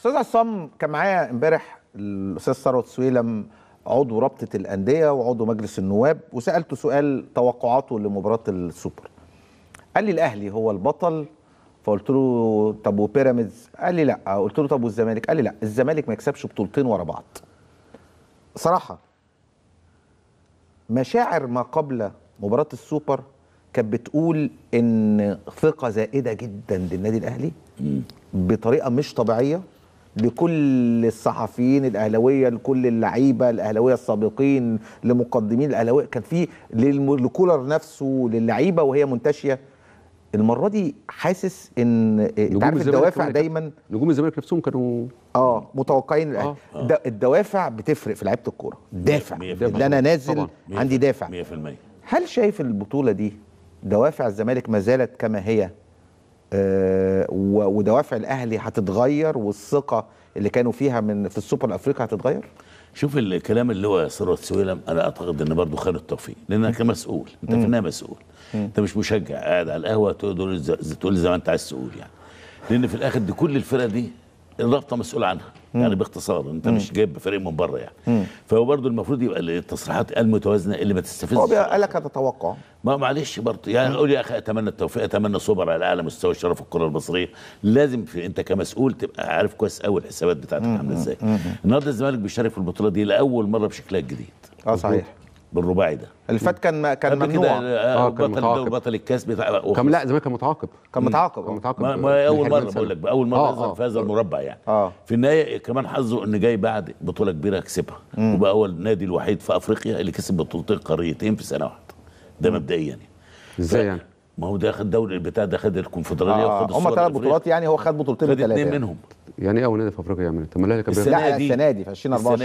استاذ عصام كان معايا امبارح الاستاذ ثروت سويلم عضو رابطه الانديه وعضو مجلس النواب وسالته سؤال توقعاته لمباراه السوبر قال لي الاهلي هو البطل فقلت له طب وبيراميدز قال لي لا قلت له طب والزمالك قال لي لا الزمالك ما يكسبش بطولتين ورا بعض صراحه مشاعر ما قبل مباراه السوبر كانت بتقول ان ثقه زائده جدا للنادي الاهلي بطريقه مش طبيعيه لكل الصحفيين الاهلاويه لكل اللعيبه الاهلاويه السابقين لمقدمين الاهلاويه كان في لكولر نفسه للعيبه وهي منتشيه المره دي حاسس ان إيه، انت عارف الدوافع دايما نجوم الزمالك نفسهم كانوا اه متوقعين آه. آه. الدوافع بتفرق في لعيبه الكوره دافع ان انا نازل طبعًا. عندي دافع 100% هل شايف البطوله دي دوافع الزمالك ما زالت كما هي ودوافع الاهلي هتتغير والثقه اللي كانوا فيها من في السوبر الافريقي هتتغير؟ شوف الكلام اللي هو ثروت سويلم انا اعتقد ان برضه خالد توفيق لانك كمسؤول انت في النهايه مسؤول انت مش مشجع قاعد على القهوه تقول زي ما انت عايز تقول يعني لان في الاخر دي كل الفرق دي الرابطه مسؤول عنها يعني باختصار انت مش جايب فريق من بره يعني فهو برضه المفروض يبقى التصريحات المتوازنه اللي ما تستفزش هو قال لك تتوقع ما معلش برضه يعني اقول يا اخي اتمنى التوفيق اتمنى سوبر على اعلى مستوى الشرف الكره المصريه لازم في انت كمسؤول تبقى عارف كويس قوي الحسابات بتاعتك عامله ازاي النهارده الزمالك بيشارك في البطوله دي لاول مره بشكلها الجديد اه صحيح بالرباعي ده اللي كان كان ممنوع آه،, آه كان بطل الكاس بتاع كان لا زمان كان متعاقب كان متعاقب كان متعاقب ما, ما اول مره بقول لك اول مره آه يظهر آه. في هذا المربع يعني آه في النهايه كمان حظه ان جاي بعد بطوله كبيره كسبها وبقى هو النادي الوحيد في افريقيا اللي كسب بطولتين قاريتين في سنه واحده ده مبدئيا يعني ازاي يعني؟ ما هو ده خد دوري البتاع ده خد الكونفدراليه آه وخد هم ثلاث بطولات يعني هو خد بطولتين ثلاثه اثنين يعني. منهم يعني ايه اول نادي في افريقيا يعمل إيه؟ طب ما الاهلي كان السنه دي السنه دي في 2024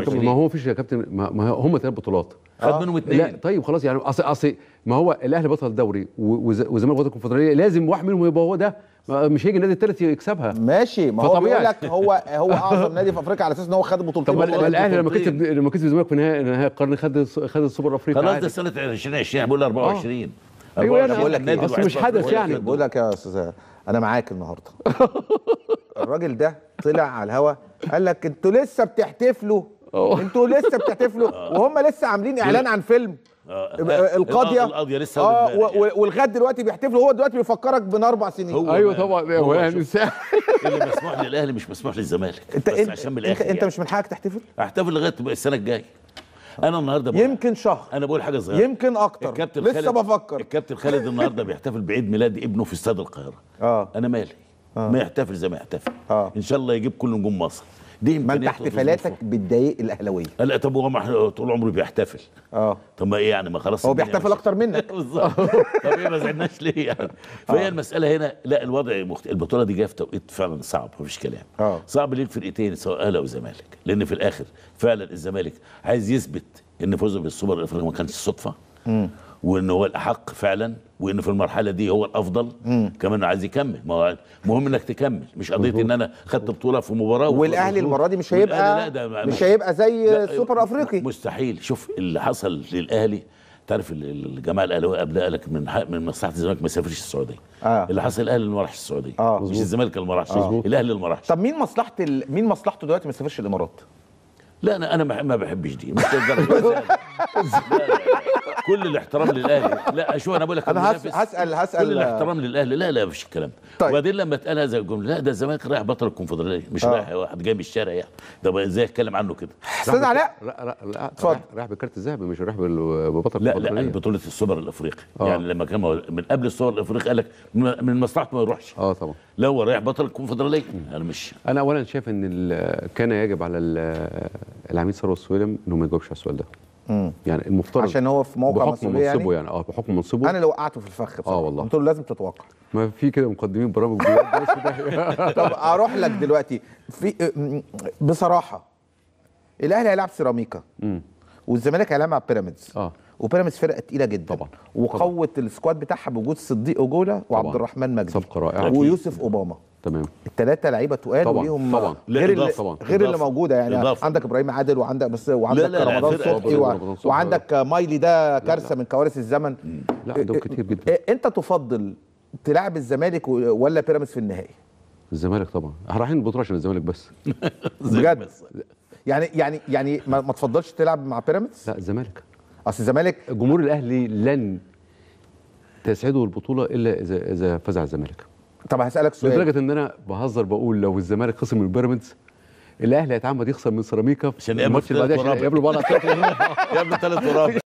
السنه دي ما هو فيش يا كابتن ما هم ثلاث بطولات خد منهم اثنين لا طيب خلاص يعني اصل اصل ما هو الاهلي بطل دوري والزمالك بطل الكونفدراليه لازم واحد منهم يبقى هو ده مش هيجي النادي الثالث يكسبها ماشي ما هو بيقول لك هو هو اعظم نادي في افريقيا على اساس ان هو خد بطولتين طب الاهلي لما كسب لما كسب الزمالك في نهائي نهائي القرن خد خد السوبر افريقيا خلاص ده سنه 2020 يعني، بقول 24 ايوه انا بقول لك إيه، مش حدث يعني إيه. بقول لك يا استاذ انا معاك النهارده الراجل ده طلع على الهوا قال لك انتوا لسه بتحتفلوا انتوا لسه بتحتفلوا آه. وهم لسه عاملين اعلان عن فيلم آه. آه، القاضيه القاضيه لسه اه والغد دلوقتي بيحتفلوا هو دلوقتي بيفكرك بين اربع سنين هو ايوه طبعا هو يعني اللي مسموح للاهلي مش مسموح للزمالك انت بس انت عشان من الاخر انت, يعني. انت مش من حقك تحتفل؟ احتفل لغايه السنه الجايه انا النهارده بقى. يمكن شهر انا بقول حاجه صغيره يمكن اكتر الكابتن لسه خالد بفكر الكابتن خالد النهارده بيحتفل بعيد ميلاد ابنه في استاد القاهره اه انا مالي آه. ما يحتفل زي ما يحتفل آه. ان شاء الله يجيب كل نجوم مصر دي ما انت احتفالاتك بتضايق الاهلاويه لا طب هو ما طول عمره بيحتفل اه طب ما ايه يعني ما خلاص هو بيحتفل اكتر منك بالظبط طب ايه ما زعلناش ليه يعني فهي أوه. المساله هنا لا الوضع مخت... البطوله دي جايه في توقيت فعلا صعب مفيش كلام آه. صعب ليك فرقتين سواء اهلي او زمالك لان في الاخر فعلا الزمالك عايز يثبت ان فوزه بالسوبر الافريقي ما كانش صدفه وان هو الاحق فعلا وان في المرحله دي هو الافضل مم. كمان عايز يكمل ما هو المهم انك تكمل مش قضيه ان انا خدت بطوله في مباراه والاهلي المره دي مش هيبقى مش هيبقى زي السوبر افريقي مستحيل شوف اللي حصل للاهلي تعرف الجماعه الاهلاويه قبل لك من من مصلحه الزمالك ما يسافرش السعوديه آه. اللي حصل الاهلي اللي ما راحش السعوديه آه. مش الزمالك اللي ما راحش آه. الاهلي اللي ما راحش طب مين مصلحه ال... مين مصلحته دلوقتي ما يسافرش الامارات لا انا انا ما بحبش دي كل الاحترام للاهلي لا شو انا بقول لك انا هسال هسال كل الاحترام للاهلي لا لا مفيش الكلام طيب. وبعدين لما اتقال هذا الجمله لا ده الزمالك رايح بطل الكونفدراليه مش آه. رايح واحد جاي من الشارع يعني ده ازاي اتكلم عنه كده استاذ علاء لا لا اتفضل رايح بالكارت الذهبي مش رايح ببطل الكونفدراليه لا لا بطوله السوبر الافريقي آه. يعني لما كان من قبل السوبر الافريقي قال لك من مصلحته ما يروحش اه طبعا لا هو رايح بطل الكونفدراليه انا مش انا اولا شايف ان كان يجب على العميد ثروت سويلم انه ما يجاوبش على السؤال ده مم. يعني المفترض عشان هو في موقع بحكم يعني؟ منصبه يعني اه بحكم منصبه انا لو وقعته في الفخ بصراحه اه والله قلت له لازم تتوقع ما في كده مقدمين برامج طب اروح لك دلوقتي في بصراحه الاهلي هيلعب سيراميكا والزمالك هيلعب بيراميدز اه وبيراميدز فرقه تقيله جدا طبعا وقوه السكواد بتاعها بوجود صديق اوجولا وعبد الرحمن مجدي صفقه رائعه ويوسف اوباما تمام الثلاثه لعيبه تقال وليهم طبعا غير اللي طبعا. غير اللي موجوده يعني إضافة. عندك ابراهيم عادل وعندك بس وعندك رمضان صبحي وعندك مايلي ده كارثه من كوارث الزمن لا دول إيه، كتير جدا إيه، انت تفضل تلعب الزمالك ولا بيراميدز في النهائي الزمالك طبعا رايحين البطوله عشان الزمالك بس بجد يعني يعني يعني ما تفضلش تلعب مع بيراميدز لا الزمالك اصل الزمالك جمهور الاهلي لن تسعده البطوله الا اذا اذا فاز على الزمالك طب هسالك سؤال لدرجه ان انا بهزر بقول لو الزمالك خسر من بيراميدز الاهلي هيتعمد يخسر من سيراميكا عشان الماتش اللي بعدها عشان يقابلوا بعض يقابلوا ثلاث مرات